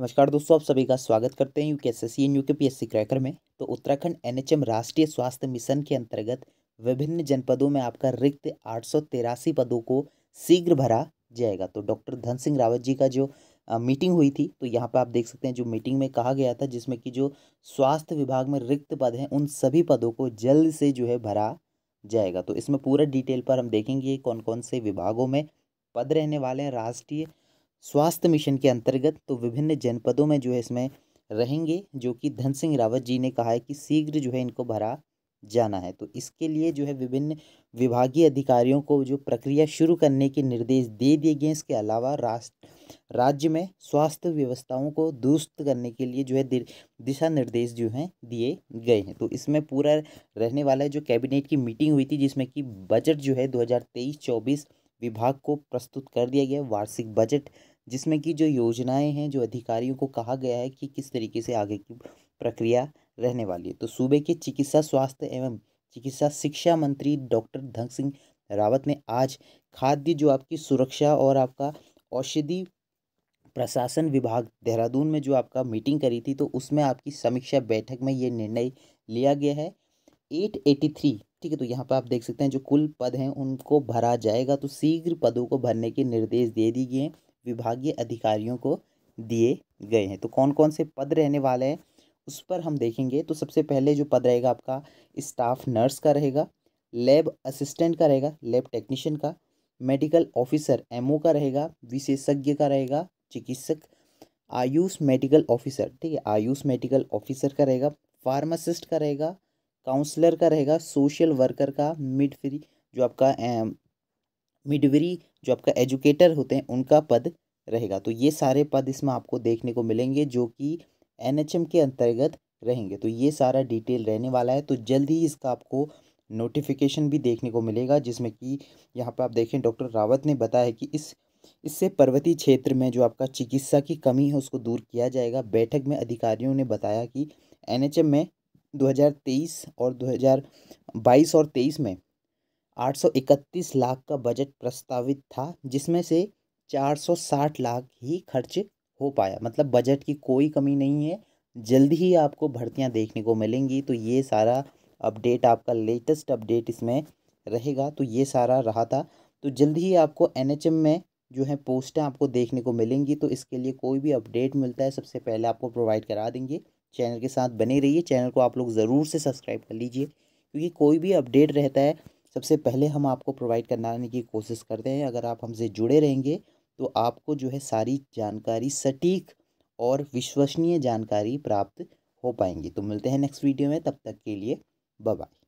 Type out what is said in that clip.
नमस्कार दोस्तों आप सभी का स्वागत करते हैं यू के एस के पी एस क्रैकर में तो उत्तराखंड एनएचएम राष्ट्रीय स्वास्थ्य मिशन के अंतर्गत विभिन्न जनपदों में आपका रिक्त आठ सौ तेरासी पदों को शीघ्र भरा जाएगा तो डॉक्टर धन सिंह रावत जी का जो आ, मीटिंग हुई थी तो यहाँ पर आप देख सकते हैं जो मीटिंग में कहा गया था जिसमें कि जो स्वास्थ्य विभाग में रिक्त पद हैं उन सभी पदों को जल्द से जो है भरा जाएगा तो इसमें पूरा डिटेल पर हम देखेंगे कौन कौन से विभागों में पद रहने वाले हैं राष्ट्रीय स्वास्थ्य मिशन के अंतर्गत तो विभिन्न जनपदों में जो है इसमें रहेंगे जो कि धन सिंह रावत जी ने कहा है कि शीघ्र जो है इनको भरा जाना है तो इसके लिए जो है विभिन्न विभागीय अधिकारियों को जो प्रक्रिया शुरू करने के निर्देश दे दिए गए इसके अलावा राष्ट्र राज्य में स्वास्थ्य व्यवस्थाओं को दुरुस्त करने के लिए जो है दिशा निर्देश जो हैं दिए गए हैं तो इसमें पूरा रहने वाला है जो कैबिनेट की मीटिंग हुई थी जिसमें कि बजट जो है दो हज़ार विभाग को प्रस्तुत कर दिया गया वार्षिक बजट जिसमें कि जो योजनाएं हैं जो अधिकारियों को कहा गया है कि किस तरीके से आगे की प्रक्रिया रहने वाली है तो सूबे के चिकित्सा स्वास्थ्य एवं चिकित्सा शिक्षा मंत्री डॉक्टर धन सिंह रावत ने आज खाद्य जो आपकी सुरक्षा और आपका औषधि प्रशासन विभाग देहरादून में जो आपका मीटिंग करी थी तो उसमें आपकी समीक्षा बैठक में ये निर्णय लिया गया है एट एटी थ्री ठीक है तो यहाँ पर आप देख सकते हैं जो कुल पद हैं उनको भरा जाएगा तो शीघ्र पदों को भरने के निर्देश दे दिए गए हैं विभागीय अधिकारियों को दिए गए हैं तो कौन कौन से पद रहने वाले हैं उस पर हम देखेंगे तो सबसे पहले जो पद रहेगा आपका स्टाफ नर्स का रहेगा लैब असिस्टेंट का रहेगा लैब टेक्नीशियन का मेडिकल ऑफिसर एमओ का रहेगा विशेषज्ञ का रहेगा चिकित्सक आयुष मेडिकल ऑफिसर ठीक है आयुष मेडिकल ऑफिसर का रहेगा फार्मासिस्ट का रहेगा काउंसलर का रहेगा सोशल वर्कर का मिड फ्री जो आपका मिडवरी जो आपका एजुकेटर होते हैं उनका पद रहेगा तो ये सारे पद इसमें आपको देखने को मिलेंगे जो कि एन के अंतर्गत रहेंगे तो ये सारा डिटेल रहने वाला है तो जल्द ही इसका आपको नोटिफिकेशन भी देखने को मिलेगा जिसमें कि यहाँ पर आप देखें डॉक्टर रावत ने बताया कि इस इससे पर्वतीय क्षेत्र में जो आपका चिकित्सा की कमी है उसको दूर किया जाएगा बैठक में अधिकारियों ने बताया कि एनएचएम में 2023 और 2022 और 23 में 831 लाख का बजट प्रस्तावित था जिसमें से 460 लाख ही खर्च हो पाया मतलब बजट की कोई कमी नहीं है जल्द ही आपको भर्तियां देखने को मिलेंगी तो ये सारा अपडेट आपका लेटेस्ट अपडेट इसमें रहेगा तो ये सारा रहा था तो जल्द ही आपको एनएचएम में जो है पोस्टें आपको देखने को मिलेंगी तो इसके लिए कोई भी अपडेट मिलता है सबसे पहले आपको प्रोवाइड करा देंगे चैनल के साथ बने रहिए चैनल को आप लोग ज़रूर से सब्सक्राइब कर लीजिए क्योंकि कोई भी अपडेट रहता है सबसे पहले हम आपको प्रोवाइड करने की कोशिश करते हैं अगर आप हमसे जुड़े रहेंगे तो आपको जो है सारी जानकारी सटीक और विश्वसनीय जानकारी प्राप्त हो पाएंगी तो मिलते हैं नेक्स्ट वीडियो में तब तक के लिए बाय